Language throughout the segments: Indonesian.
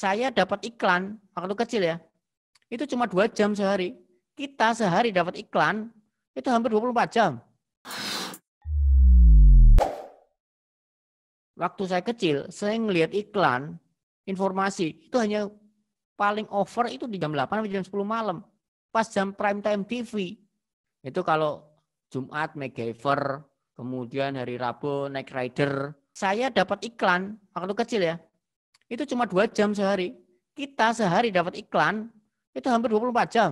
Saya dapat iklan waktu kecil ya. Itu cuma dua jam sehari. Kita sehari dapat iklan itu hampir 24 jam. Waktu saya kecil, saya ngelihat iklan, informasi, itu hanya paling over itu di jam 8 sampai jam 10 malam. Pas jam prime time TV. Itu kalau Jumat MacGyver, kemudian hari Rabu Night Rider. Saya dapat iklan waktu kecil ya itu cuma dua jam sehari. Kita sehari dapat iklan itu hampir 24 jam.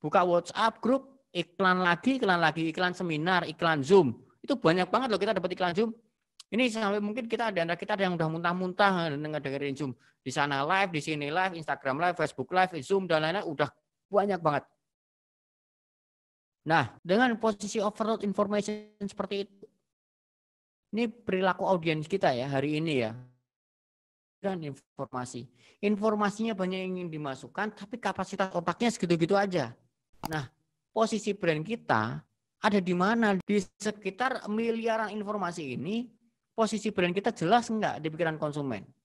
Buka WhatsApp grup, iklan lagi, iklan lagi, iklan seminar, iklan Zoom. Itu banyak banget loh kita dapat iklan Zoom. Ini sampai mungkin kita ada kita ada yang udah muntah-muntah dengan eh, dengerin Zoom. Di sana live, di sini live, Instagram live, Facebook live, Zoom dan lain-lain udah banyak banget. Nah, dengan posisi overload information seperti itu, ini perilaku audiens kita ya hari ini ya dan informasi. Informasinya banyak yang ingin dimasukkan, tapi kapasitas otaknya segitu-gitu aja. Nah, posisi brand kita ada di mana? Di sekitar miliaran informasi ini, posisi brand kita jelas nggak di pikiran konsumen?